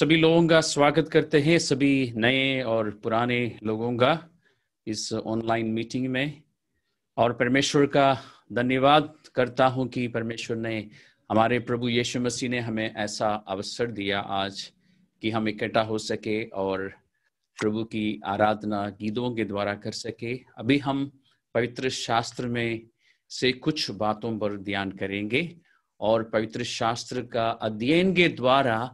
सभी लोगों का स्वागत करते हैं सभी नए और पुराने लोगों का इस ऑनलाइन मीटिंग में और परमेश्वर का धन्यवाद करता हूं कि परमेश्वर ने हमारे प्रभु यीशु मसीह ने हमें ऐसा अवसर दिया आज कि हम इकट्ठा हो सके और प्रभु की आराधना गीतों के द्वारा कर सके अभी हम पवित्र शास्त्र में से कुछ बातों पर ध्यान करेंगे और पवित्र शास्त्र का अध्ययन के द्वारा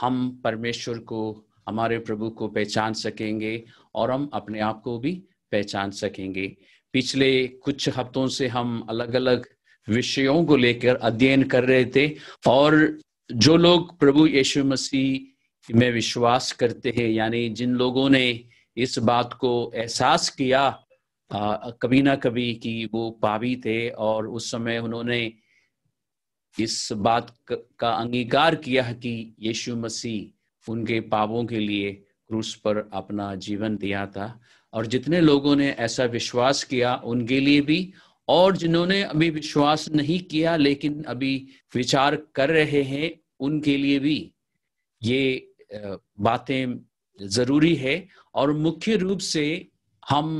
हम परमेश्वर को हमारे प्रभु को पहचान सकेंगे और हम अपने आप को भी पहचान सकेंगे पिछले कुछ हफ्तों से हम अलग अलग विषयों को लेकर अध्ययन कर रहे थे और जो लोग प्रभु यीशु मसीह में विश्वास करते हैं यानी जिन लोगों ने इस बात को एहसास किया आ, कभी ना कभी कि वो पावी थे और उस समय उन्होंने इस बात का अंगीकार किया कि यीशु मसीह उनके पापों के लिए क्रूस पर अपना जीवन दिया था और जितने लोगों ने ऐसा विश्वास किया उनके लिए भी और जिन्होंने अभी विश्वास नहीं किया लेकिन अभी विचार कर रहे हैं उनके लिए भी ये बातें जरूरी है और मुख्य रूप से हम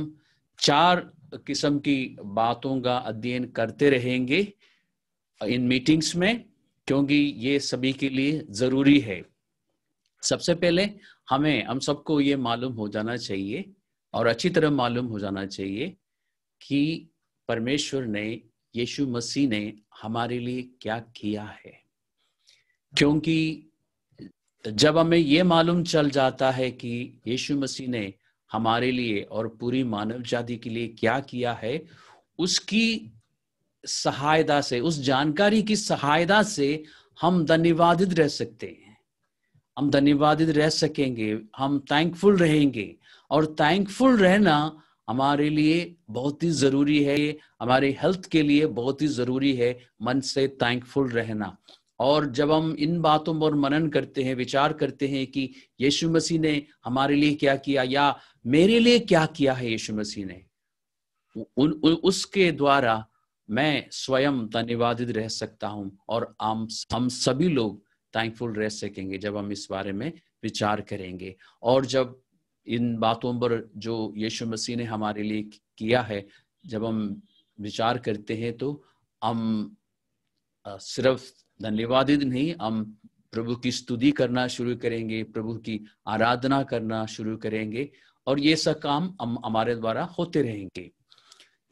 चार किस्म की बातों का अध्ययन करते रहेंगे इन मीटिंग्स में क्योंकि ये सभी के लिए जरूरी है सबसे पहले हमें हम सबको ये मालूम हो जाना चाहिए और अच्छी तरह मालूम हो जाना चाहिए कि परमेश्वर ने यीशु मसीह ने हमारे लिए क्या किया है क्योंकि जब हमें ये मालूम चल जाता है कि यीशु मसीह ने हमारे लिए और पूरी मानव जाति के लिए क्या किया है उसकी सहायता से उस जानकारी की सहायता से हम धन्यवादित रह सकते हैं हम धन्यवादित रह सकेंगे हम थैंकफुल रहेंगे और थैंकफुल रहना हमारे लिए बहुत ही जरूरी है हमारे हेल्थ के लिए बहुत ही जरूरी है मन से थैंकफुल रहना और जब हम इन बातों पर मनन करते हैं विचार करते हैं कि यीशु मसीह ने हमारे लिए क्या किया या मेरे लिए क्या किया है यीशु मसीह ने उन, उन उसके द्वारा मैं स्वयं धन्यवादित रह सकता हूँ और हम हम सभी लोग थैंकफुल रह सकेंगे जब हम इस बारे में विचार करेंगे और जब इन बातों पर जो यीशु मसीह ने हमारे लिए किया है जब हम विचार करते हैं तो हम सिर्फ धन्यवादित नहीं हम प्रभु की स्तुति करना शुरू करेंगे प्रभु की आराधना करना शुरू करेंगे और ये सब काम हम हमारे द्वारा होते रहेंगे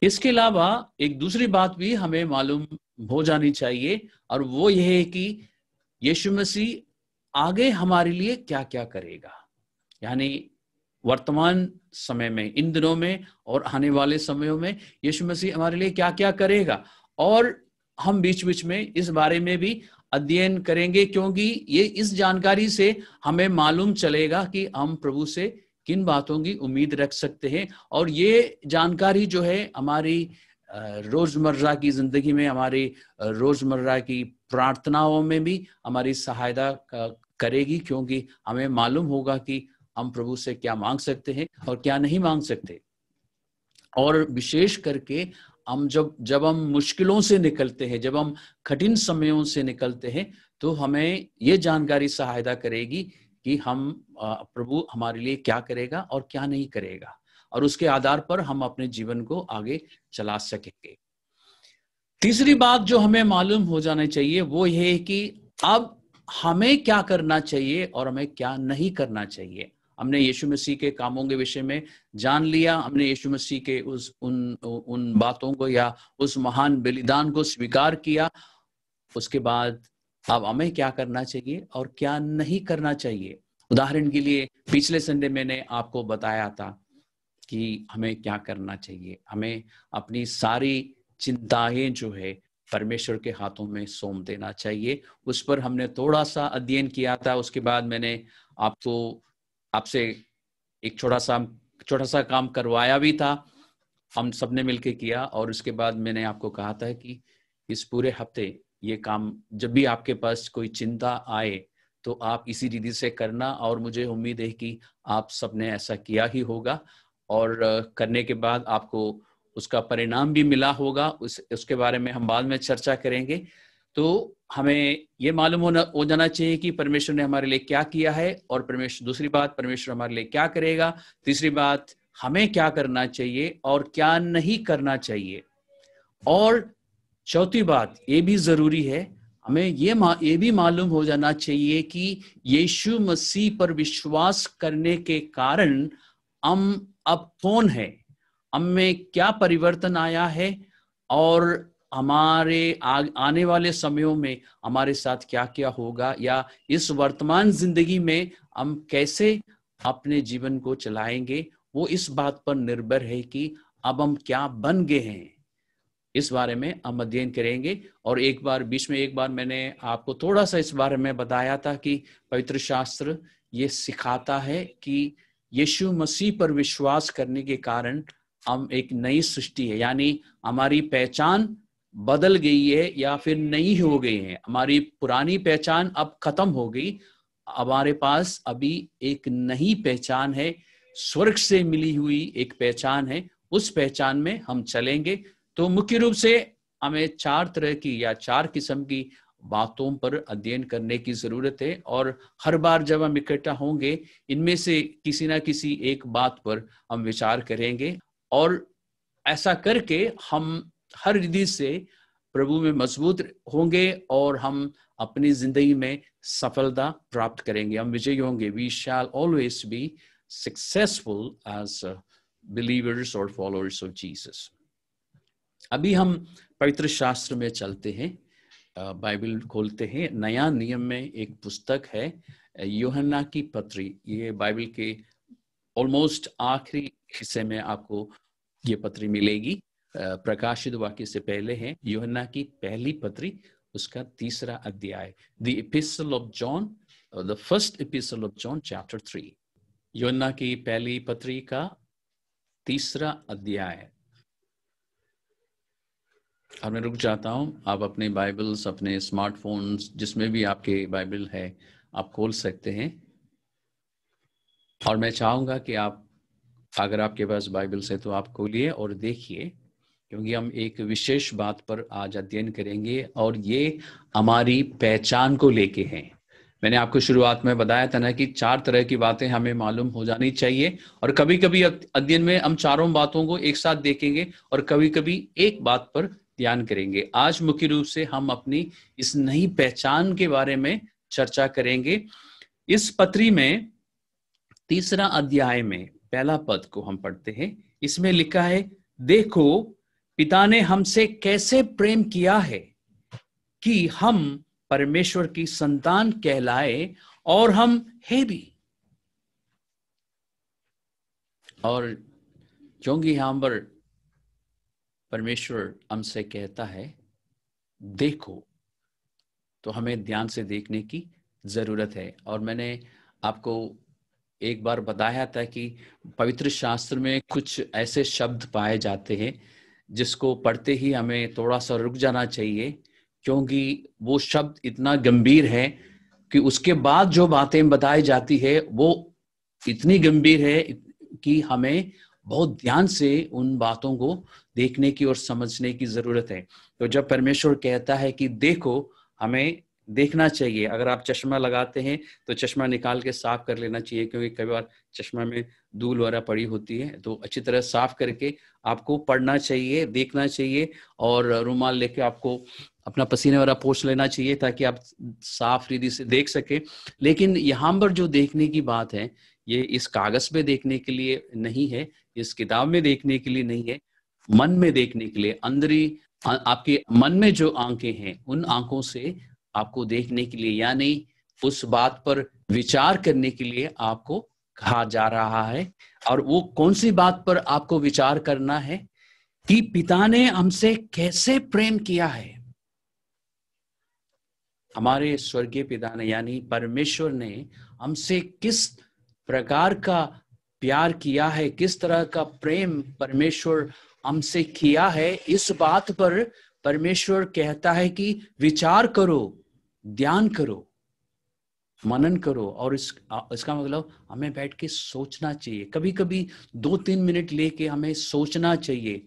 इसके अलावा एक दूसरी बात भी हमें मालूम हो जानी चाहिए और वो यह है कि यीशु मसीह आगे हमारे लिए क्या क्या करेगा यानी वर्तमान समय में इन दिनों में और आने वाले समयों में यीशु मसीह हमारे लिए क्या क्या करेगा और हम बीच बीच में इस बारे में भी अध्ययन करेंगे क्योंकि ये इस जानकारी से हमें मालूम चलेगा कि हम प्रभु से किन बातों की उम्मीद रख सकते हैं और ये जानकारी जो है हमारी रोजमर्रा की जिंदगी में हमारी रोजमर्रा की प्रार्थनाओं में भी हमारी सहायता करेगी क्योंकि हमें मालूम होगा कि हम प्रभु से क्या मांग सकते हैं और क्या नहीं मांग सकते और विशेष करके हम जब जब हम मुश्किलों से निकलते हैं जब हम कठिन समयों से निकलते हैं तो हमें ये जानकारी सहायता करेगी कि हम प्रभु हमारे लिए क्या करेगा और क्या नहीं करेगा और उसके आधार पर हम अपने जीवन को आगे चला सकेंगे तीसरी बात जो हमें मालूम हो जाना चाहिए वो ये कि अब हमें क्या करना चाहिए और हमें क्या नहीं करना चाहिए हमने यीशु मसीह के कामों के विषय में जान लिया हमने यीशु मसीह के उस उन उन बातों को या उस महान बलिदान को स्वीकार किया उसके बाद अब हमें क्या करना चाहिए और क्या नहीं करना चाहिए उदाहरण के लिए पिछले संडे मैंने आपको बताया था कि हमें क्या करना चाहिए हमें अपनी सारी चिंताएं जो है परमेश्वर के हाथों में सोम देना चाहिए उस पर हमने थोड़ा सा अध्ययन किया था उसके बाद मैंने आपको आपसे एक छोटा सा छोटा सा काम करवाया भी था हम सबने मिलके किया और उसके बाद मैंने आपको कहा था कि इस पूरे हफ्ते ये काम जब भी आपके पास कोई चिंता आए तो आप इसी रीति से करना और मुझे उम्मीद है कि आप सबने ऐसा किया ही होगा और करने के बाद आपको उसका परिणाम भी मिला होगा उस उसके बारे में हम बाद में चर्चा करेंगे तो हमें ये मालूम होना हो जाना चाहिए कि परमेश्वर ने हमारे लिए क्या किया है और परमेश्वर दूसरी बात परमेश्वर हमारे लिए क्या करेगा तीसरी बात हमें क्या करना चाहिए और क्या नहीं करना चाहिए और चौथी बात ये भी जरूरी है हमें ये ये भी मालूम हो जाना चाहिए कि यीशु मसीह पर विश्वास करने के कारण हम अब कौन है हम में क्या परिवर्तन आया है और हमारे आने वाले समयों में हमारे साथ क्या क्या होगा या इस वर्तमान जिंदगी में हम कैसे अपने जीवन को चलाएंगे वो इस बात पर निर्भर है कि अब हम क्या बन गए हैं इस बारे में हम अध्ययन करेंगे और एक बार बीच में एक बार मैंने आपको थोड़ा सा इस बारे में बताया था कि पवित्र शास्त्र ये सिखाता है कि यीशु मसीह पर विश्वास करने के कारण हम एक नई सृष्टि है यानी हमारी पहचान बदल गई है या फिर नई हो गई है हमारी पुरानी पहचान अब खत्म हो गई हमारे पास अभी एक नई पहचान है स्वर्ग से मिली हुई एक पहचान है उस पहचान में हम चलेंगे तो मुख्य रूप से हमें चार तरह की या चार किस्म की बातों पर अध्ययन करने की जरूरत है और हर बार जब हम इकट्ठा होंगे इनमें से किसी ना किसी एक बात पर हम विचार करेंगे और ऐसा करके हम हर विधि से प्रभु में मजबूत होंगे और हम अपनी जिंदगी में सफलता प्राप्त करेंगे हम विजयी होंगे we shall always be successful as believers और फॉलोअर्स ऑफ जीसस अभी हम पवित्र शास्त्र में चलते हैं बाइबल खोलते हैं नया नियम में एक पुस्तक है योहन्ना की पत्री ये बाइबल के ऑलमोस्ट आखिरी हिस्से में आपको ये पत्री मिलेगी प्रकाशित वाक्य से पहले है योहन्ना की पहली पत्री उसका तीसरा अध्याय the epistle of John the first epistle of John chapter three योना की पहली पत्री का तीसरा अध्याय और मैं रुक जाता हूँ आप अपने बाइबल्स अपने स्मार्टफोन्स जिसमें भी आपके बाइबल है आप खोल सकते हैं और मैं चाहूंगा कि आप अगर आपके पास बाइबल्स है तो आप खोलिए और देखिए क्योंकि हम एक विशेष बात पर आज अध्ययन करेंगे और ये हमारी पहचान को लेके हैं मैंने आपको शुरुआत में बताया था ना कि चार तरह की बातें हमें मालूम हो जानी चाहिए और कभी कभी अध्ययन में हम चारों बातों को एक साथ देखेंगे और कभी कभी एक बात पर ध्यान करेंगे आज मुख्य रूप से हम अपनी इस नई पहचान के बारे में चर्चा करेंगे इस पत्री में तीसरा अध्याय में पहला पद को हम पढ़ते हैं इसमें लिखा है देखो पिता ने हमसे कैसे प्रेम किया है कि हम परमेश्वर की संतान कहलाए और हम है भी और क्योंकि यहां पर परमेश्वर हमसे कहता है देखो तो हमें ध्यान से देखने की जरूरत है और मैंने आपको एक बार बताया था कि पवित्र शास्त्र में कुछ ऐसे शब्द पाए जाते हैं जिसको पढ़ते ही हमें थोड़ा सा रुक जाना चाहिए क्योंकि वो शब्द इतना गंभीर है कि उसके बाद जो बातें बताई जाती है वो इतनी गंभीर है कि हमें बहुत ध्यान से उन बातों को देखने की और समझने की जरूरत है तो जब परमेश्वर कहता है कि देखो हमें देखना चाहिए अगर आप चश्मा लगाते हैं तो चश्मा निकाल के साफ कर लेना चाहिए क्योंकि कई बार चश्मा में धूल वगैरह पड़ी होती है तो अच्छी तरह साफ करके आपको पढ़ना चाहिए देखना चाहिए और रुमाल लेके आपको अपना पसीने वाला पोछ लेना चाहिए ताकि आप साफ रीति से देख सके लेकिन यहाँ पर जो देखने की बात है ये इस कागज पे देखने के लिए नहीं है इस किताब में देखने के लिए नहीं है मन में देखने के लिए अंदरी आपके मन में जो आंखें हैं उन आंखों से आपको देखने के लिए यानी उस बात पर विचार करने के लिए आपको कहा जा रहा है और वो कौन सी बात पर आपको विचार करना है कि पिता ने हमसे कैसे प्रेम किया है हमारे स्वर्गीय पिता ने यानी परमेश्वर ने हमसे किस प्रकार का प्यार किया है किस तरह का प्रेम परमेश्वर हमसे किया है इस बात पर परमेश्वर कहता है कि विचार करो ध्यान करो मनन करो और इस इसका मतलब हमें बैठ के सोचना चाहिए कभी कभी दो तीन मिनट लेके हमें सोचना चाहिए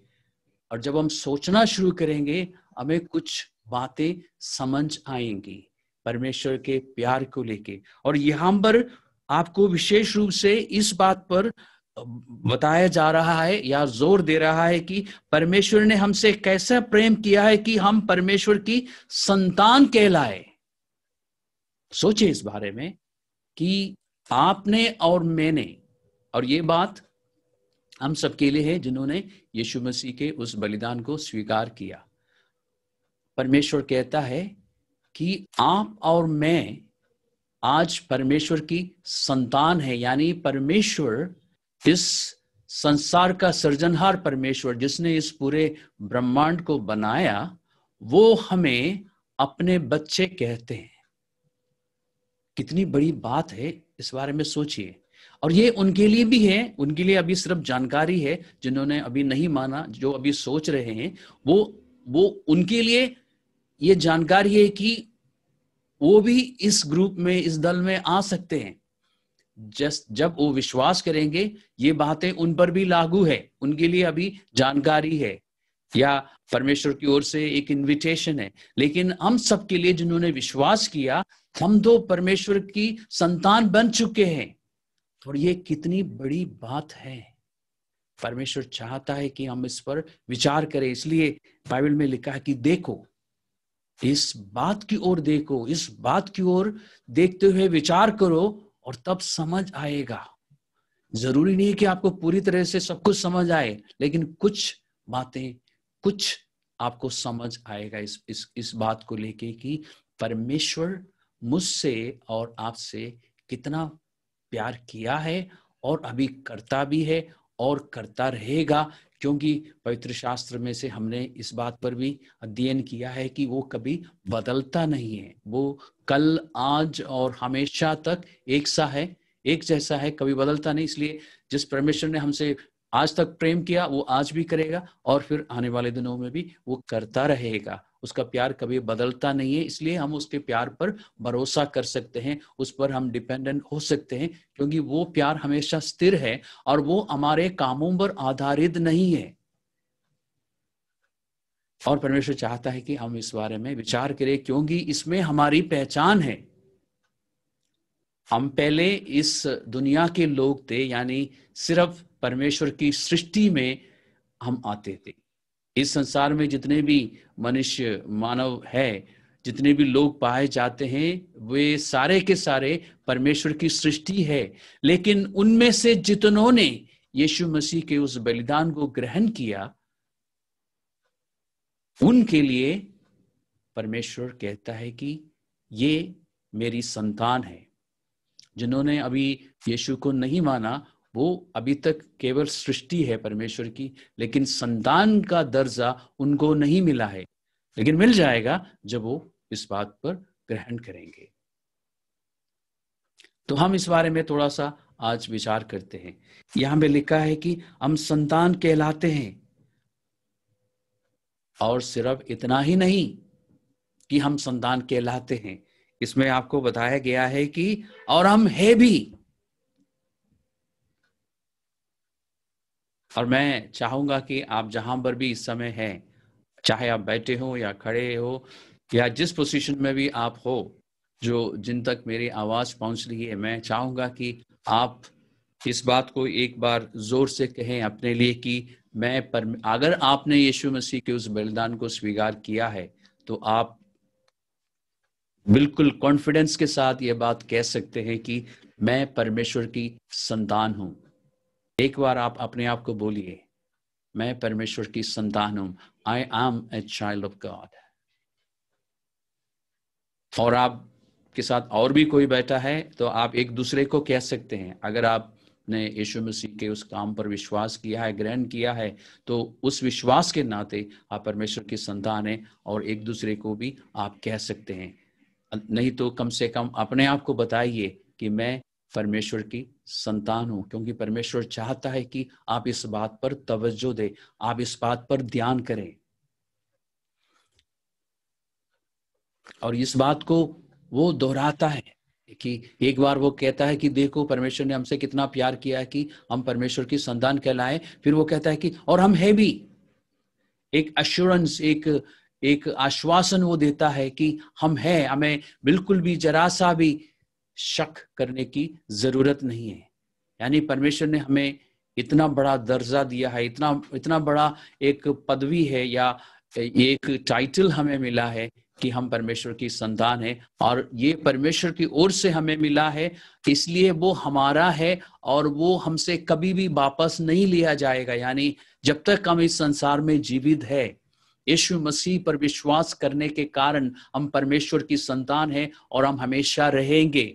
और जब हम सोचना शुरू करेंगे हमें कुछ बातें समझ आएंगी परमेश्वर के प्यार को लेके और यहां पर आपको विशेष रूप से इस बात पर बताया जा रहा है या जोर दे रहा है कि परमेश्वर ने हमसे कैसा प्रेम किया है कि हम परमेश्वर की संतान कहलाए सोचे इस बारे में कि आपने और मैंने और ये बात हम सबके लिए है जिन्होंने यीशु मसीह के उस बलिदान को स्वीकार किया परमेश्वर कहता है कि आप और मैं आज परमेश्वर की संतान है यानी परमेश्वर इस संसार का सृजनहार परमेश्वर जिसने इस पूरे ब्रह्मांड को बनाया वो हमें अपने बच्चे कहते हैं कितनी बड़ी बात है इस बारे में सोचिए और ये उनके लिए भी है उनके लिए अभी सिर्फ जानकारी है जिन्होंने अभी नहीं माना जो अभी सोच रहे हैं वो वो उनके लिए ये जानकारी है कि वो भी इस ग्रुप में इस दल में आ सकते हैं जस्ट जब वो विश्वास करेंगे ये बातें उन पर भी लागू है उनके लिए अभी जानकारी है या परमेश्वर की ओर से एक इनविटेशन है लेकिन हम सबके लिए जिन्होंने विश्वास किया हम तो परमेश्वर की संतान बन चुके हैं और ये कितनी बड़ी बात है परमेश्वर चाहता है कि हम इस पर विचार करें इसलिए बाइबल में लिखा है कि देखो इस बात की ओर देखो इस बात की ओर देखते हुए विचार करो और तब समझ आएगा जरूरी नहीं कि आपको पूरी तरह से सब कुछ समझ आए लेकिन कुछ बातें कुछ आपको समझ आएगा इस इस इस बात को लेके कि परमेश्वर मुझसे और आपसे कितना प्यार किया है और अभी करता भी है और करता रहेगा क्योंकि पवित्र शास्त्र में से हमने इस बात पर भी अध्ययन किया है कि वो कभी बदलता नहीं है वो कल आज और हमेशा तक एक सा है एक जैसा है कभी बदलता नहीं इसलिए जिस परमेश्वर ने हमसे आज तक प्रेम किया वो आज भी करेगा और फिर आने वाले दिनों में भी वो करता रहेगा उसका प्यार कभी बदलता नहीं है इसलिए हम उसके प्यार पर भरोसा कर सकते हैं उस पर हम डिपेंडेंट हो सकते हैं क्योंकि वो प्यार हमेशा स्थिर है और वो हमारे कामों पर आधारित नहीं है और परमेश्वर चाहता है कि हम इस बारे में विचार करें क्योंकि इसमें हमारी पहचान है हम पहले इस दुनिया के लोग थे यानी सिर्फ परमेश्वर की सृष्टि में हम आते थे इस संसार में जितने भी मनुष्य मानव है जितने भी लोग पाए जाते हैं वे सारे के सारे परमेश्वर की सृष्टि है लेकिन उनमें से जितनों ने यीशु मसीह के उस बलिदान को ग्रहण किया उनके लिए परमेश्वर कहता है कि ये मेरी संतान है जिन्होंने अभी यीशु को नहीं माना वो अभी तक केवल सृष्टि है परमेश्वर की लेकिन संतान का दर्जा उनको नहीं मिला है लेकिन मिल जाएगा जब वो इस बात पर ग्रहण करेंगे तो हम इस बारे में थोड़ा सा आज विचार करते हैं यहां पे लिखा है कि हम संतान कहलाते हैं और सिर्फ इतना ही नहीं कि हम संतान कहलाते हैं इसमें आपको बताया गया है कि और हम है भी और मैं चाहूंगा कि आप जहां पर भी इस समय हैं चाहे आप बैठे हो या खड़े हो या जिस पोजीशन में भी आप हो जो जिन तक मेरी आवाज़ पहुंच रही है मैं चाहूंगा कि आप इस बात को एक बार जोर से कहें अपने लिए कि मैं पर अगर आपने यीशु मसीह के उस बलिदान को स्वीकार किया है तो आप बिल्कुल कॉन्फिडेंस के साथ ये बात कह सकते हैं कि मैं परमेश्वर की संतान हूं एक बार आप अपने आप को बोलिए मैं परमेश्वर की संतान हूं I am a child of God और आप के साथ और भी कोई बैठा है तो आप एक दूसरे को कह सकते हैं अगर आपने यीशु मसीह के उस काम पर विश्वास किया है ग्रहण किया है तो उस विश्वास के नाते आप परमेश्वर की संतान है और एक दूसरे को भी आप कह सकते हैं नहीं तो कम से कम अपने आप को बताइए कि मैं परमेश्वर की संतान हो क्योंकि परमेश्वर चाहता है कि आप इस बात पर तवज्जो दे आप इस बात पर ध्यान करें और इस बात को वो दोहराता है कि एक बार वो कहता है कि देखो परमेश्वर ने हमसे कितना प्यार किया है कि हम परमेश्वर की संतान कहलाएं फिर वो कहता है कि और हम है भी एक अश्योरेंस एक एक आश्वासन वो देता है कि हम हैं हमें बिल्कुल भी जरा सा भी शक करने की जरूरत नहीं है यानी परमेश्वर ने हमें इतना बड़ा दर्जा दिया है इतना इतना बड़ा एक पदवी है या एक टाइटल हमें मिला है कि हम परमेश्वर की संतान है और ये परमेश्वर की ओर से हमें मिला है इसलिए वो हमारा है और वो हमसे कभी भी वापस नहीं लिया जाएगा यानी जब तक हम इस संसार में जीवित है यीशु मसीह पर विश्वास करने के कारण हम परमेश्वर की संतान है और हम हमेशा रहेंगे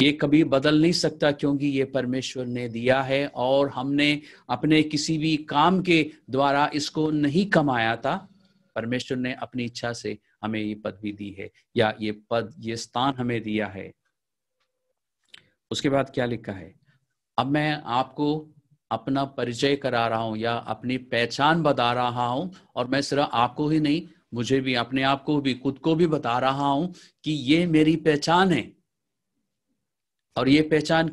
ये कभी बदल नहीं सकता क्योंकि ये परमेश्वर ने दिया है और हमने अपने किसी भी काम के द्वारा इसको नहीं कमाया था परमेश्वर ने अपनी इच्छा से हमें ये पद भी दी है या ये पद ये स्थान हमें दिया है उसके बाद क्या लिखा है अब मैं आपको अपना परिचय करा रहा हूं या अपनी पहचान बता रहा हूं और मैं सिर्फ आपको ही नहीं मुझे भी अपने आप को भी खुद को भी बता रहा हूं कि ये मेरी पहचान है और ये पहचान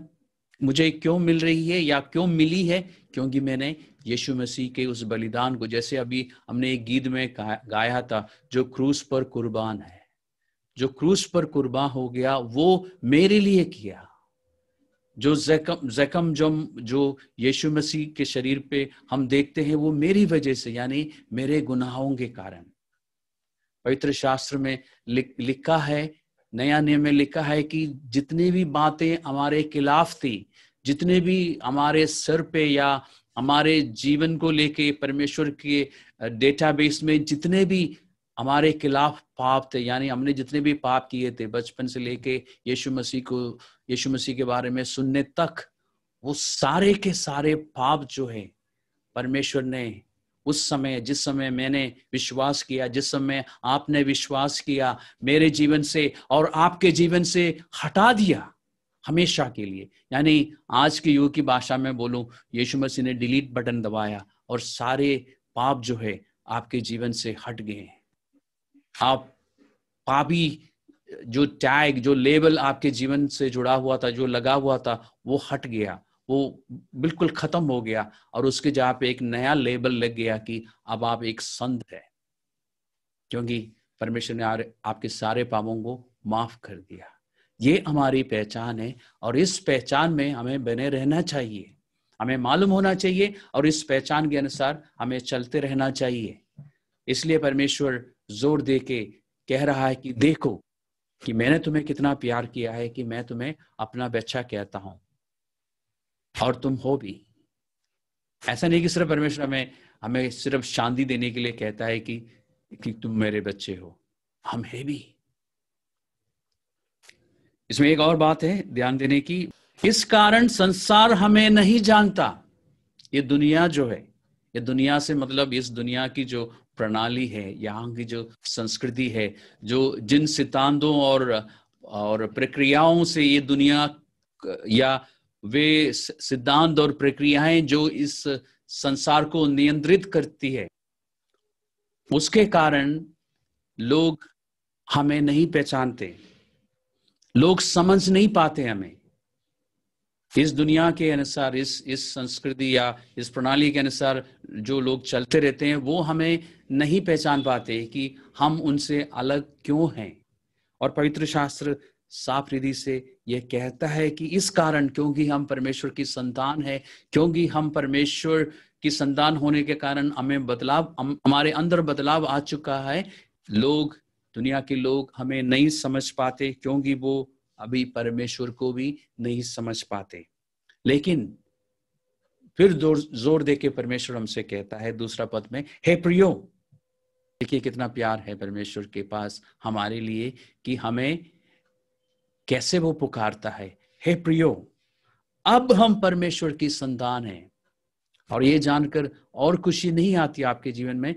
मुझे क्यों मिल रही है या क्यों मिली है क्योंकि मैंने यीशु मसीह के उस बलिदान को जैसे अभी हमने एक गीत में गाया था जो क्रूस पर कुर्बान है जो क्रूस पर कुर्बान हो गया वो मेरे लिए किया जो जखम जखम जम जो यीशु मसीह के शरीर पे हम देखते हैं वो मेरी वजह से यानी मेरे गुनाहों के कारण पवित्र शास्त्र में लिख, लिखा है नया नियम में लिखा है कि जितनी भी बातें हमारे खिलाफ थी जितने भी हमारे सर पे या हमारे जीवन को लेके परमेश्वर के डेटाबेस में जितने भी हमारे खिलाफ पाप थे यानी हमने जितने भी पाप किए थे बचपन से लेके यीशु मसीह को यीशु मसीह के बारे में सुनने तक वो सारे के सारे पाप जो है परमेश्वर ने उस समय जिस समय मैंने विश्वास किया जिस समय आपने विश्वास किया मेरे जीवन से और आपके जीवन से हटा दिया हमेशा के लिए यानी आज के युग की भाषा में बोलूं यीशु मसीह ने डिलीट बटन दबाया और सारे पाप जो है आपके जीवन से हट गए आप पापी जो टैग जो लेबल आपके जीवन से जुड़ा हुआ था जो लगा हुआ था वो हट गया वो बिल्कुल खत्म हो गया और उसके जहाँ पे एक नया लेबल लग गया कि अब आप एक संत है क्योंकि परमेश्वर ने आपके सारे पापों को माफ कर दिया ये हमारी पहचान है और इस पहचान में हमें बने रहना चाहिए हमें मालूम होना चाहिए और इस पहचान के अनुसार हमें चलते रहना चाहिए इसलिए परमेश्वर जोर दे के कह रहा है कि देखो कि मैंने तुम्हें कितना प्यार किया है कि मैं तुम्हें अपना बच्चा कहता हूं और तुम हो भी ऐसा नहीं कि सिर्फ परमेश्वर हमें हमें सिर्फ शांति देने के लिए कहता है कि कि तुम मेरे बच्चे हो हम है भी इसमें एक और बात है ध्यान देने की इस कारण संसार हमें नहीं जानता ये दुनिया जो है ये दुनिया से मतलब इस दुनिया की जो प्रणाली है यहाँ की जो संस्कृति है जो जिन सिद्धांतों और और प्रक्रियाओं से ये दुनिया या वे सिद्धांत और प्रक्रियाएं जो इस संसार को नियंत्रित करती है उसके कारण लोग हमें नहीं पहचानते लोग समझ नहीं पाते हमें इस दुनिया के अनुसार इस इस संस्कृति या इस प्रणाली के अनुसार जो लोग चलते रहते हैं वो हमें नहीं पहचान पाते कि हम उनसे अलग क्यों हैं और पवित्र शास्त्र साफ रिधि से यह कहता है कि इस कारण क्योंकि हम परमेश्वर की संतान है क्योंकि हम परमेश्वर की संतान होने के कारण हमें बदलाव हमारे अंदर बदलाव आ चुका है लोग दुनिया के लोग हमें नहीं समझ पाते क्योंकि वो अभी परमेश्वर को भी नहीं समझ पाते लेकिन फिर जोर जोर दे के परमेश्वर हमसे कहता है दूसरा पद में हे प्रियो देखिए कितना प्यार है परमेश्वर के पास हमारे लिए कि हमें कैसे वो पुकारता है हे प्रियो अब हम परमेश्वर की संतान हैं और ये जानकर और खुशी नहीं आती आपके जीवन में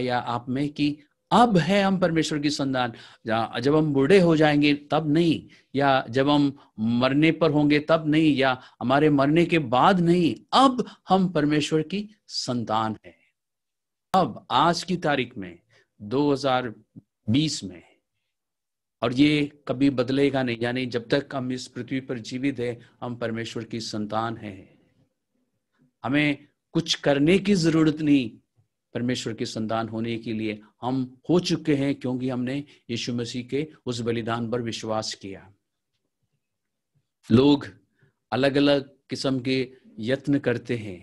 या आप में कि अब है हम परमेश्वर की संतान जब हम बूढ़े हो जाएंगे तब नहीं या जब हम मरने पर होंगे तब नहीं या हमारे मरने के बाद नहीं अब हम परमेश्वर की संतान है अब आज की तारीख में 2020 में और ये कभी बदलेगा नहीं यानी जब तक हम इस पृथ्वी पर जीवित है हम परमेश्वर की संतान हैं हमें कुछ करने की जरूरत नहीं परमेश्वर की संतान होने के लिए हम हो चुके हैं क्योंकि हमने यीशु मसीह के उस बलिदान पर विश्वास किया लोग अलग अलग किस्म के यत्न करते हैं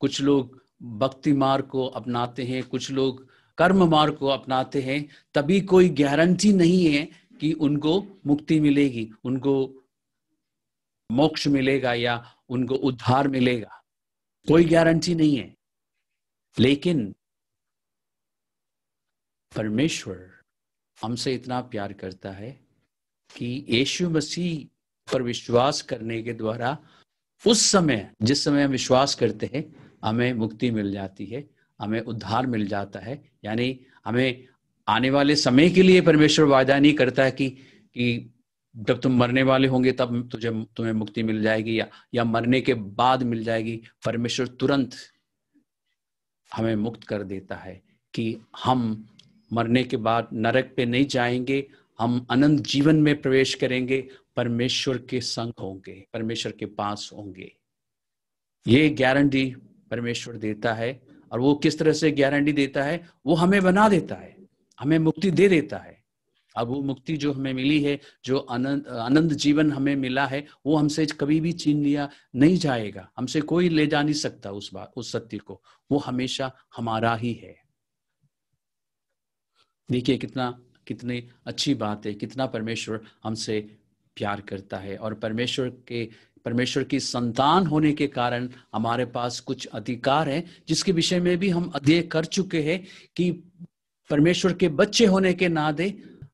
कुछ लोग भक्ति मार्ग को अपनाते हैं कुछ लोग कर्म मार्ग को अपनाते हैं तभी कोई गारंटी नहीं है कि उनको मुक्ति मिलेगी उनको मोक्ष मिलेगा या उनको उद्धार मिलेगा कोई गारंटी नहीं है लेकिन परमेश्वर हमसे इतना प्यार करता है कि यीशु मसीह पर विश्वास करने के द्वारा उस समय जिस समय हम विश्वास करते हैं हमें मुक्ति मिल जाती है हमें उद्धार मिल जाता है यानी हमें आने वाले समय के लिए परमेश्वर वादा नहीं करता है कि कि जब तुम मरने वाले होंगे तब तुझे तुम्हें मुक्ति मिल जाएगी या या मरने के बाद मिल जाएगी परमेश्वर तुरंत हमें मुक्त कर देता है कि हम मरने के बाद नरक पे नहीं जाएंगे हम अनंत जीवन में प्रवेश करेंगे परमेश्वर के संग होंगे परमेश्वर के पास होंगे ये गारंटी परमेश्वर देता है और वो किस तरह से गारंटी देता है वो हमें बना देता है हमें मुक्ति दे देता है अब वो मुक्ति जो हमें मिली है जो आनंद आनंद जीवन हमें मिला है वो हमसे कभी भी छीन लिया नहीं जाएगा हमसे कोई ले जा नहीं सकता उस बात उस सत्य को वो हमेशा हमारा ही है देखिए कितना कितनी अच्छी बात है कितना परमेश्वर हमसे प्यार करता है और परमेश्वर के परमेश्वर की संतान होने के कारण हमारे पास कुछ अधिकार है जिसके विषय में भी हम अध्यय कर चुके हैं कि परमेश्वर के बच्चे होने के नादे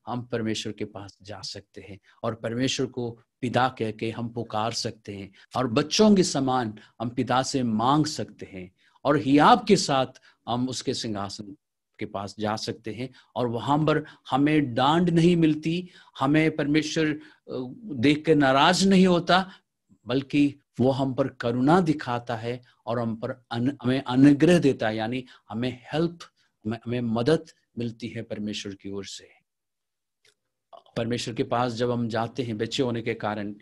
हम परमेश्वर के पास जा सकते हैं और परमेश्वर को पिता कह के हम पुकार सकते हैं और बच्चों के समान हम पिता से मांग सकते हैं और हियाब के साथ हम उसके सिंहासन के पास जा सकते हैं और वहां पर हमें डांड नहीं मिलती हमें परमेश्वर देख के नाराज नहीं होता बल्कि वो हम पर करुणा दिखाता है और हम पर अन, हमें अनुग्रह देता है यानी हमें हेल्प हमें, हमें मदद मिलती है परमेश्वर की ओर से परमेश्वर के पास जब हम जाते हैं बच्चे होने के कारण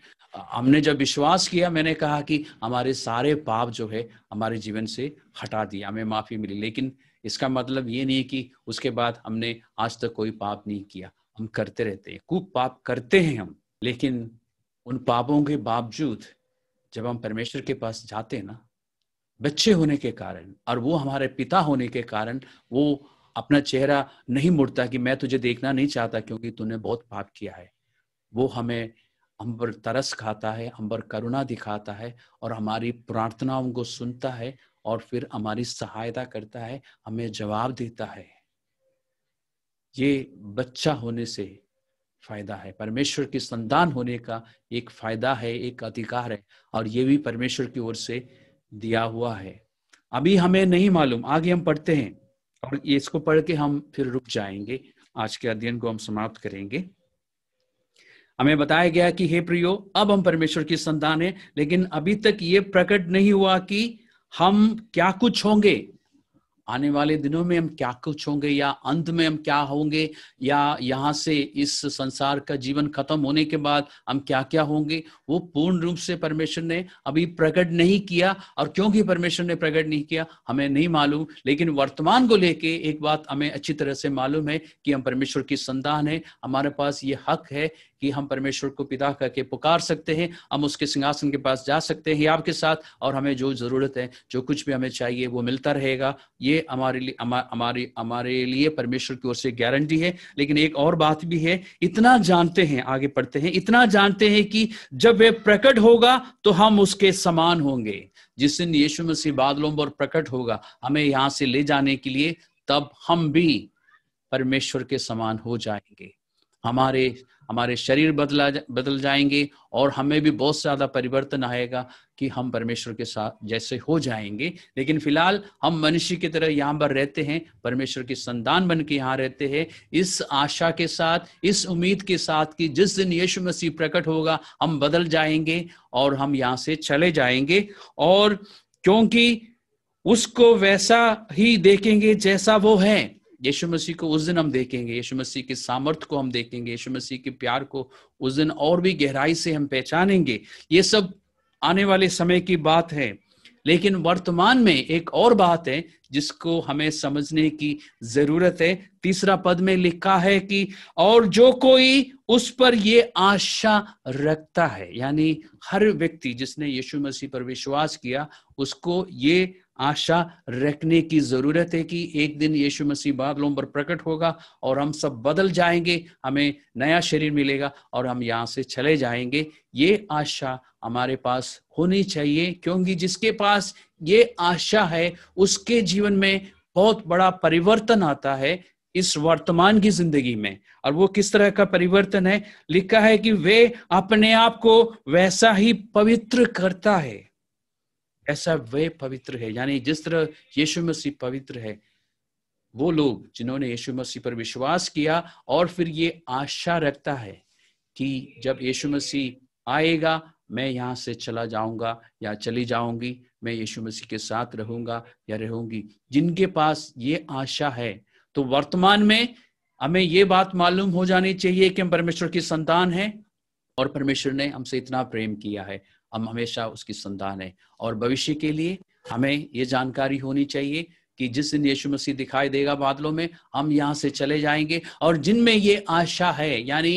हमने जब विश्वास किया मैंने कहा कि हमारे सारे पाप जो है हमारे जीवन से हटा दिया हमें माफी मिली लेकिन इसका मतलब ये नहीं कि उसके बाद हमने आज तक कोई पाप नहीं किया हम करते रहते हैं खूब पाप करते हैं हम लेकिन उन पापों के बावजूद जब हम परमेश्वर के पास जाते हैं ना बच्चे होने के कारण और वो हमारे पिता होने के कारण वो अपना चेहरा नहीं मुड़ता कि मैं तुझे देखना नहीं चाहता क्योंकि तूने बहुत पाप किया है वो हमें हम पर तरस खाता है हम पर करुणा दिखाता है और हमारी प्रार्थनाओं को सुनता है और फिर हमारी सहायता करता है हमें जवाब देता है ये बच्चा होने से फायदा है परमेश्वर के संतान होने का एक फायदा है एक अधिकार है और ये भी परमेश्वर की ओर से दिया हुआ है अभी हमें नहीं मालूम आगे हम पढ़ते हैं और ये इसको पढ़ के हम फिर रुक जाएंगे आज के अध्ययन को हम समाप्त करेंगे हमें बताया गया कि हे प्रियो अब हम परमेश्वर की संतान है लेकिन अभी तक ये प्रकट नहीं हुआ कि हम क्या कुछ होंगे आने वाले दिनों में हम क्या कुछ होंगे या अंत में हम क्या होंगे या यहाँ से इस संसार का जीवन खत्म होने के बाद हम क्या क्या होंगे वो पूर्ण रूप से परमेश्वर ने अभी प्रकट नहीं किया और क्योंकि परमेश्वर ने प्रकट नहीं किया हमें नहीं मालूम लेकिन वर्तमान को लेके एक बात हमें अच्छी तरह से मालूम है कि हम परमेश्वर की संतान है हमारे पास ये हक है कि हम परमेश्वर को पिता करके पुकार सकते हैं हम उसके सिंहासन के पास जा सकते हैं आपके साथ और हमें जो जरूरत है जो कुछ भी हमें चाहिए वो मिलता रहेगा ये हमारे लिए हमारे हमारे लिए परमेश्वर की ओर से गारंटी है लेकिन एक और बात भी है इतना जानते हैं आगे पढ़ते हैं इतना जानते हैं कि जब वे प्रकट होगा तो हम उसके समान होंगे जिस दिन यीशु मसीह बादलों पर प्रकट होगा हमें यहाँ से ले जाने के लिए तब हम भी परमेश्वर के समान हो जाएंगे हमारे हमारे शरीर बदला बदल जाएंगे और हमें भी बहुत ज़्यादा परिवर्तन आएगा कि हम परमेश्वर के साथ जैसे हो जाएंगे लेकिन फिलहाल हम मनुष्य की तरह यहाँ पर रहते हैं परमेश्वर की संतान बन के यहाँ रहते हैं इस आशा के साथ इस उम्मीद के साथ कि जिस दिन यीशु मसीह प्रकट होगा हम बदल जाएंगे और हम यहाँ से चले जाएंगे और क्योंकि उसको वैसा ही देखेंगे जैसा वो है यीशु मसीह को उस दिन हम देखेंगे यीशु मसीह के सामर्थ्य को हम देखेंगे यीशु मसीह के प्यार को उस दिन और भी गहराई से हम पहचानेंगे ये सब आने वाले समय की बात है लेकिन वर्तमान में एक और बात है जिसको हमें समझने की जरूरत है तीसरा पद में लिखा है कि और जो कोई उस पर ये आशा रखता है यानी हर व्यक्ति जिसने यीशु मसीह पर विश्वास किया उसको ये आशा रखने की जरूरत है कि एक दिन यीशु मसीह बादलों पर प्रकट होगा और हम सब बदल जाएंगे हमें नया शरीर मिलेगा और हम यहाँ से चले जाएंगे ये आशा हमारे पास होनी चाहिए क्योंकि जिसके पास ये आशा है उसके जीवन में बहुत बड़ा परिवर्तन आता है इस वर्तमान की जिंदगी में और वो किस तरह का परिवर्तन है लिखा है कि वे अपने आप को वैसा ही पवित्र करता है ऐसा वे पवित्र है यानी जिस तरह यीशु मसीह पवित्र है वो लोग जिन्होंने यीशु मसीह पर विश्वास किया और फिर ये आशा रखता है कि जब यीशु मसीह आएगा मैं यहाँ से चला जाऊंगा या चली जाऊंगी मैं यीशु मसीह के साथ रहूंगा या रहूंगी जिनके पास ये आशा है तो वर्तमान में हमें ये बात मालूम हो जानी चाहिए कि हम परमेश्वर की संतान हैं और परमेश्वर ने हमसे इतना प्रेम किया है हम हमेशा उसकी संतान है और भविष्य के लिए हमें ये जानकारी होनी चाहिए कि जिस दिन यीशु मसीह दिखाई देगा बादलों में हम यहाँ से चले जाएंगे और जिनमें ये आशा है यानी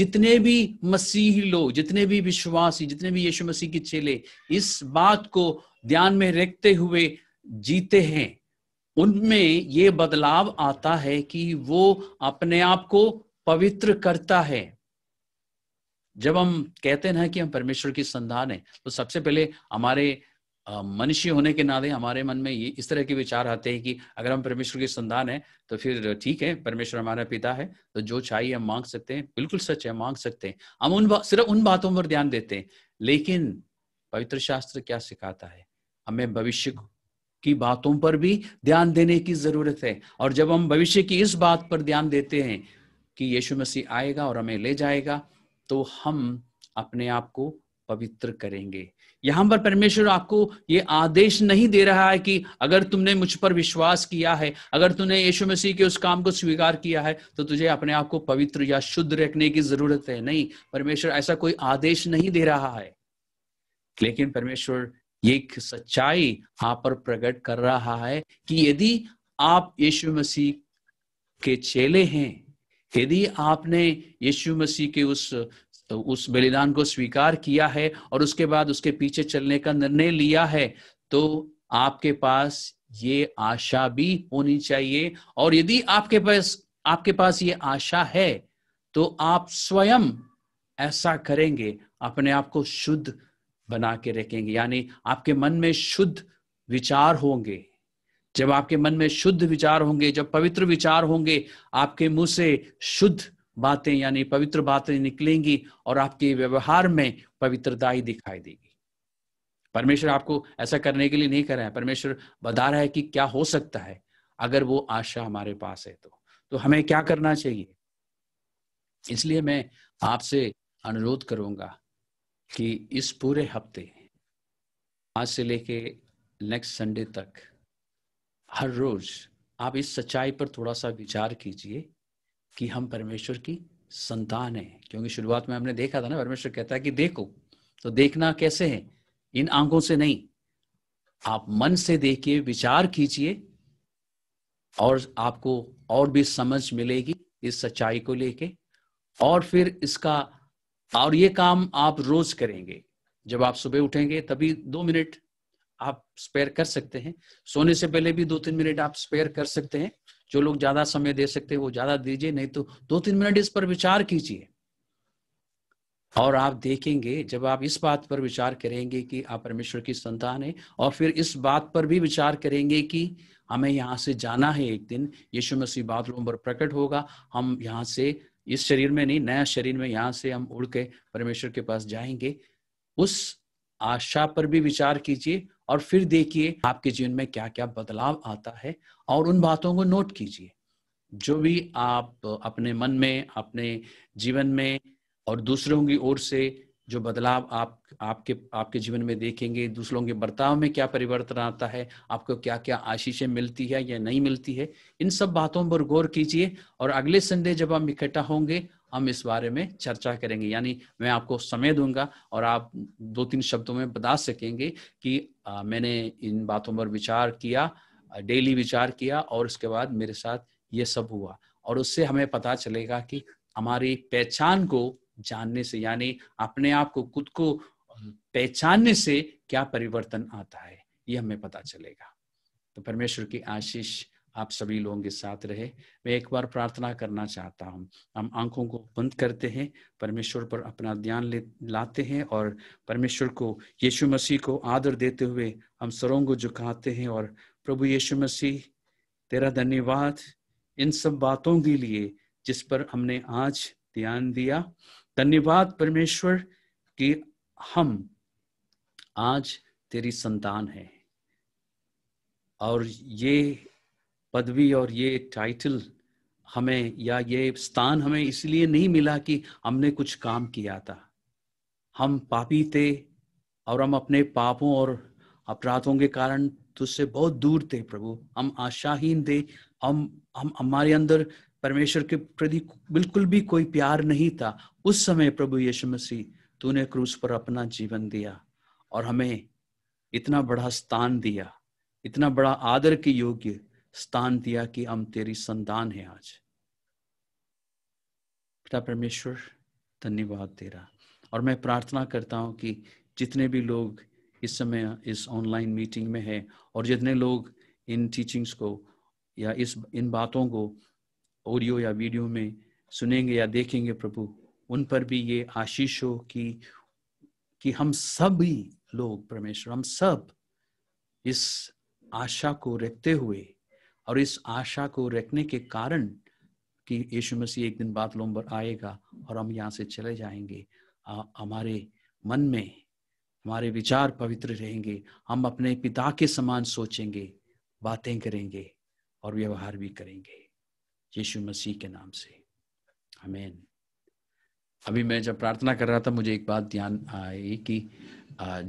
जितने भी मसीही लोग जितने भी विश्वासी जितने भी यीशु मसीह के चेले इस बात को ध्यान में रखते हुए जीते हैं उनमें ये बदलाव आता है कि वो अपने आप को पवित्र करता है जब हम कहते हैं ना कि हम परमेश्वर की संधान है तो सबसे पहले हमारे मनुष्य होने के नाते हमारे मन में ये इस तरह के विचार आते हैं कि अगर हम परमेश्वर की संधान है तो फिर ठीक है परमेश्वर हमारा पिता है तो जो चाहिए हम मांग सकते हैं बिल्कुल सच है मांग सकते हैं हम उन सिर्फ उन बातों पर ध्यान देते हैं लेकिन पवित्र शास्त्र क्या सिखाता है हमें भविष्य की बातों पर भी ध्यान देने की जरूरत है और जब हम भविष्य की इस बात पर ध्यान देते हैं कि यीशु मसीह आएगा और हमें ले जाएगा तो हम अपने आप को पवित्र करेंगे यहां पर परमेश्वर आपको ये आदेश नहीं दे रहा है कि अगर तुमने मुझ पर विश्वास किया है अगर तुमने यीशु मसीह के उस काम को स्वीकार किया है तो तुझे अपने आप को पवित्र या शुद्ध रखने की जरूरत है नहीं परमेश्वर ऐसा कोई आदेश नहीं दे रहा है लेकिन परमेश्वर ये सच्चाई आप पर प्रकट कर रहा है कि यदि आप यीशु मसीह के चेले हैं यदि आपने यीशु मसीह के उस उस बलिदान को स्वीकार किया है और उसके बाद उसके पीछे चलने का निर्णय लिया है तो आपके पास ये आशा भी होनी चाहिए और यदि आपके पास आपके पास ये आशा है तो आप स्वयं ऐसा करेंगे अपने आप को शुद्ध बना के रखेंगे यानी आपके मन में शुद्ध विचार होंगे जब आपके मन में शुद्ध विचार होंगे जब पवित्र विचार होंगे आपके मुंह से शुद्ध बातें यानी पवित्र बातें निकलेंगी और आपके व्यवहार में पवित्रता ही दिखाई देगी परमेश्वर आपको ऐसा करने के लिए नहीं कर रहा है परमेश्वर बता रहा है कि क्या हो सकता है अगर वो आशा हमारे पास है तो तो हमें क्या करना चाहिए इसलिए मैं आपसे अनुरोध करूंगा कि इस पूरे हफ्ते आज से लेके नेक्स्ट संडे तक हर रोज आप इस सच्चाई पर थोड़ा सा विचार कीजिए कि हम परमेश्वर की संतान है क्योंकि शुरुआत में हमने देखा था ना परमेश्वर कहता है कि देखो तो देखना कैसे है इन आंखों से नहीं आप मन से देखिए विचार कीजिए और आपको और भी समझ मिलेगी इस सच्चाई को लेके और फिर इसका और ये काम आप रोज करेंगे जब आप सुबह उठेंगे तभी दो मिनट आप स्पेयर कर सकते हैं सोने से पहले भी दो तीन मिनट आप स्पेयर कर सकते हैं जो लोग ज्यादा समय दे सकते हैं वो ज्यादा दीजिए नहीं तो दो तीन मिनट इस पर विचार कीजिए और आप देखेंगे जब आप इस बात पर विचार करेंगे कि आप परमेश्वर की संतान है और फिर इस बात पर भी विचार करेंगे कि हमें यहाँ से जाना है एक दिन यीशु मसीह बादलों पर प्रकट होगा हम यहाँ से इस शरीर में नहीं नया शरीर में यहाँ से हम उड़ के परमेश्वर के पास जाएंगे उस आशा पर भी विचार कीजिए और फिर देखिए आपके जीवन में क्या क्या बदलाव आता है और उन बातों को नोट कीजिए जो भी आप अपने मन में अपने जीवन में और दूसरों की ओर से जो बदलाव आप आपके आपके जीवन में देखेंगे दूसरों के बर्ताव में क्या परिवर्तन आता है आपको क्या क्या आशीषें मिलती है या नहीं मिलती है इन सब बातों पर गौर कीजिए और अगले संडे जब हम इकट्ठा होंगे हम इस बारे में चर्चा करेंगे यानी मैं आपको समय दूंगा और आप दो तीन शब्दों में बता सकेंगे कि आ, मैंने इन बातों पर विचार किया डेली विचार किया और उसके बाद मेरे साथ ये सब हुआ और उससे हमें पता चलेगा कि हमारी पहचान को जानने से यानी अपने आप को खुद को पहचानने से क्या परिवर्तन आता है यह हमें पता चलेगा तो परमेश्वर की आशीष आप सभी लोगों के साथ रहे मैं एक बार प्रार्थना करना चाहता हूँ हम आंखों को बंद करते हैं परमेश्वर पर अपना ध्यान ले लाते हैं और परमेश्वर को यीशु मसीह को आदर देते हुए हम सरों को झुकाते हैं और प्रभु यीशु मसीह तेरा धन्यवाद इन सब बातों के लिए जिस पर हमने आज ध्यान दिया धन्यवाद परमेश्वर कि हम आज तेरी संतान है और ये पदवी और ये टाइटल हमें या ये स्थान हमें इसलिए नहीं मिला कि हमने कुछ काम किया था हम पापी थे और हम अपने पापों और अपराधों के कारण तुझसे बहुत दूर थे प्रभु हम आशाहीन थे हम हम हमारे अंदर परमेश्वर के प्रति बिल्कुल भी कोई प्यार नहीं था उस समय प्रभु यीशु मसीह तूने क्रूस पर अपना जीवन दिया और हमें इतना बड़ा स्थान दिया इतना बड़ा आदर के योग्य स्थान दिया कि हम तेरी संतान है आज पिता परमेश्वर धन्यवाद तेरा और मैं प्रार्थना करता हूं कि जितने भी लोग इस समय इस ऑनलाइन मीटिंग में हैं और जितने लोग इन टीचिंग्स को या इस इन बातों को ऑडियो या वीडियो में सुनेंगे या देखेंगे प्रभु उन पर भी ये आशीष हो कि कि हम सभी लोग परमेश्वर हम सब इस आशा को रखते हुए और इस आशा को रखने के कारण कि यीशु मसीह एक दिन बाद लोम पर आएगा और हम यहाँ से चले जाएंगे हमारे मन में हमारे विचार पवित्र रहेंगे हम अपने पिता के समान सोचेंगे बातें करेंगे और व्यवहार भी करेंगे यीशु मसीह के नाम से हमेन अभी मैं जब प्रार्थना कर रहा था मुझे एक बात ध्यान आई कि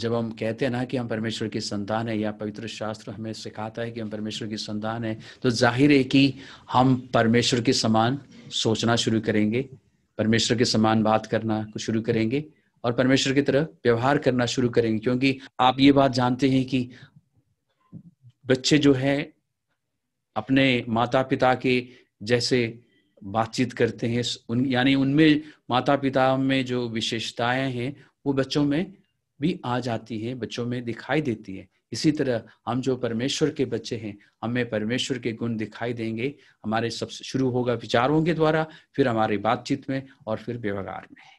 जब हम कहते हैं ना कि हम परमेश्वर की संतान है या पवित्र शास्त्र हमें सिखाता है कि हम परमेश्वर की संतान है तो जाहिर है कि हम परमेश्वर के समान सोचना शुरू करेंगे परमेश्वर के समान बात करना शुरू करेंगे और परमेश्वर की तरह व्यवहार करना शुरू करेंगे क्योंकि आप ये बात जानते हैं कि बच्चे जो है अपने माता पिता के जैसे बातचीत करते हैं उन यानी उनमें माता पिता में जो विशेषताएं हैं वो बच्चों में भी आ जाती है बच्चों में दिखाई देती है इसी तरह हम जो परमेश्वर के बच्चे हैं हमें परमेश्वर के गुण दिखाई देंगे हमारे सबसे शुरू होगा विचारों के द्वारा फिर हमारी बातचीत में और फिर व्यवहार में